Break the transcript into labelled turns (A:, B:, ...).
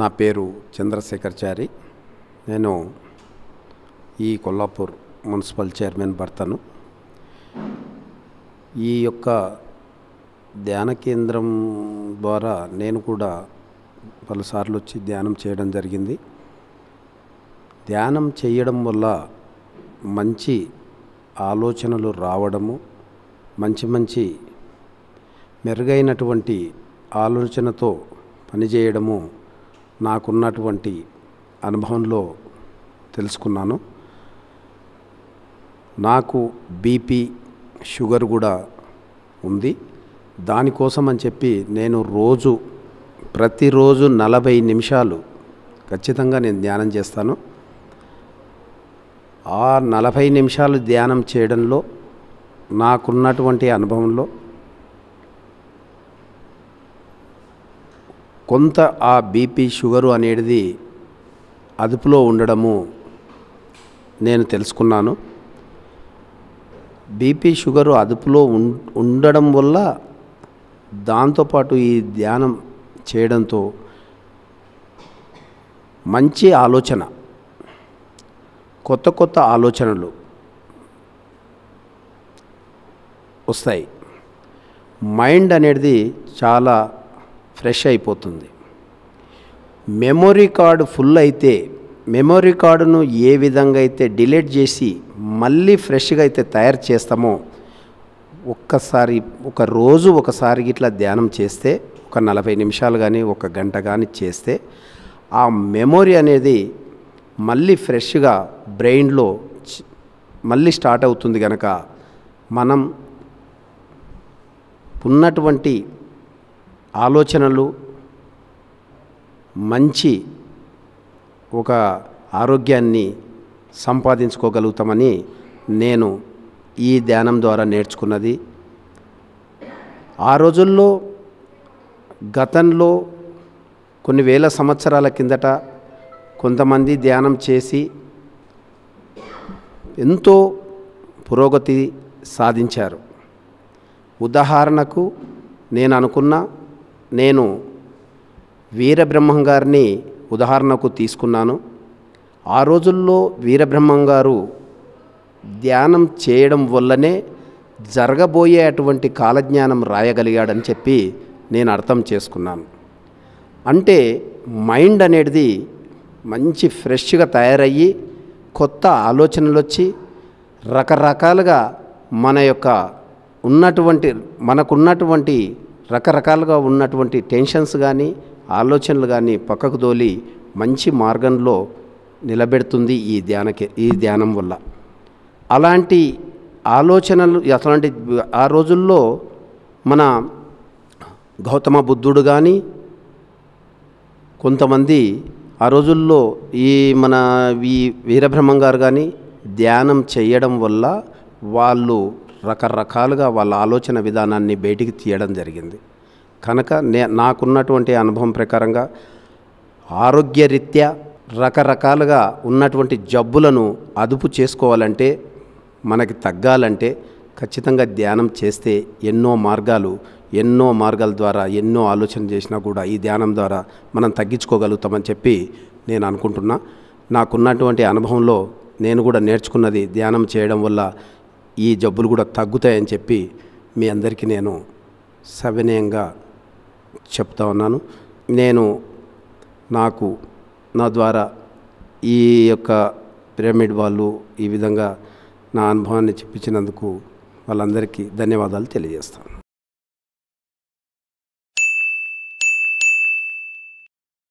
A: నా పేరు చంద్రశేఖర్చారి నేను ఈ కొల్లాపూర్ మున్సిపల్ చైర్మన్ భర్తను ఈ యొక్క ధ్యాన కేంద్రం ద్వారా నేను కూడా పలుసార్లు వచ్చి ధ్యానం చేయడం జరిగింది ధ్యానం చేయడం వల్ల మంచి ఆలోచనలు రావడము మంచి మంచి మెరుగైనటువంటి ఆలోచనతో పనిచేయడము నాకున్నటువంటి అనుభవంలో తెలుసుకున్నాను నాకు బీపీ షుగర్ కూడా ఉంది దానికోసం అని చెప్పి నేను రోజు ప్రతిరోజు నలభై నిమిషాలు ఖచ్చితంగా నేను ధ్యానం చేస్తాను ఆ నలభై నిమిషాలు ధ్యానం చేయడంలో నాకున్నటువంటి అనుభవంలో కొంత ఆ బీపీ షుగరు అనేది అదుపులో ఉండడము నేను తెలుసుకున్నాను బీపీ షుగరు అదుపులో ఉండడం వల్ల దాంతోపాటు ఈ ధ్యానం చేయడంతో మంచి ఆలోచన కొత్త కొత్త ఆలోచనలు వస్తాయి మైండ్ అనేది చాలా ఫ్రెష్ అయిపోతుంది మెమొరీ కార్డు ఫుల్ అయితే మెమొరీ కార్డును ఏ విధంగా అయితే డిలీట్ చేసి మళ్ళీ ఫ్రెష్గా అయితే తయారు చేస్తామో ఒక్కసారి ఒక రోజు ఒకసారి ఇట్లా ధ్యానం చేస్తే ఒక నలభై నిమిషాలు కానీ ఒక గంట కానీ చేస్తే ఆ మెమొరీ అనేది మళ్ళీ ఫ్రెష్గా బ్రెయిన్లో మళ్ళీ స్టార్ట్ అవుతుంది కనుక మనం ఉన్నటువంటి ఆలోచనలు మంచి ఒక ఆరోగ్యాన్ని సంపాదించుకోగలుగుతామని నేను ఈ ధ్యానం ద్వారా నేర్చుకున్నది ఆ రోజుల్లో గతంలో కొన్ని వేల సంవత్సరాల కిందట కొంతమంది ధ్యానం చేసి ఎంతో పురోగతి సాధించారు ఉదాహరణకు నేను అనుకున్న నేను వీరబ్రహ్మం గారిని ఉదాహరణకు తీసుకున్నాను ఆ రోజుల్లో వీరబ్రహ్మం గారు ధ్యానం చేయడం వల్లనే జరగబోయే అటువంటి కాలజ్ఞానం రాయగలిగాడని చెప్పి నేను అర్థం చేసుకున్నాను అంటే మైండ్ అనేది మంచి ఫ్రెష్గా తయారయ్యి కొత్త ఆలోచనలు వచ్చి రకరకాలుగా మన యొక్క ఉన్నటువంటి మనకున్నటువంటి రకరకాలుగా ఉన్నటువంటి టెన్షన్స్ కానీ ఆలోచనలు కానీ పక్కకు తోలి మంచి మార్గంలో నిలబెడుతుంది ఈ ధ్యాన ఈ ధ్యానం వల్ల అలాంటి ఆలోచనలు అలాంటి ఆ రోజుల్లో మన గౌతమ బుద్ధుడు కానీ కొంతమంది ఆ రోజుల్లో ఈ మన ఈ వీరబ్రహ్మం గారు కానీ ధ్యానం చేయడం వల్ల వాళ్ళు రకరకాలుగా వాళ్ళ ఆలోచన విధానాన్ని బయటికి తీయడం జరిగింది కనుక నే నాకున్నటువంటి అనుభవం ప్రకారంగా ఆరోగ్యరీత్యా రకరకాలుగా ఉన్నటువంటి జబ్బులను అదుపు చేసుకోవాలంటే మనకి తగ్గాలంటే ఖచ్చితంగా ధ్యానం చేస్తే ఎన్నో మార్గాలు ఎన్నో మార్గాల ద్వారా ఎన్నో ఆలోచన చేసినా కూడా ఈ ధ్యానం ద్వారా మనం తగ్గించుకోగలుగుతామని చెప్పి నేను అనుకుంటున్నా నాకున్నటువంటి అనుభవంలో నేను కూడా నేర్చుకున్నది ధ్యానం చేయడం వల్ల ఈ జబ్బులు కూడా తగ్గుతాయని చెప్పి మీ అందరికీ నేను సవినయంగా చెప్తా ఉన్నాను నేను నాకు నా ద్వారా ఈ యొక్క పిరమిడ్ వాళ్ళు ఈ విధంగా నా అనుభవాన్ని చెప్పించినందుకు వాళ్ళందరికీ ధన్యవాదాలు తెలియజేస్తాను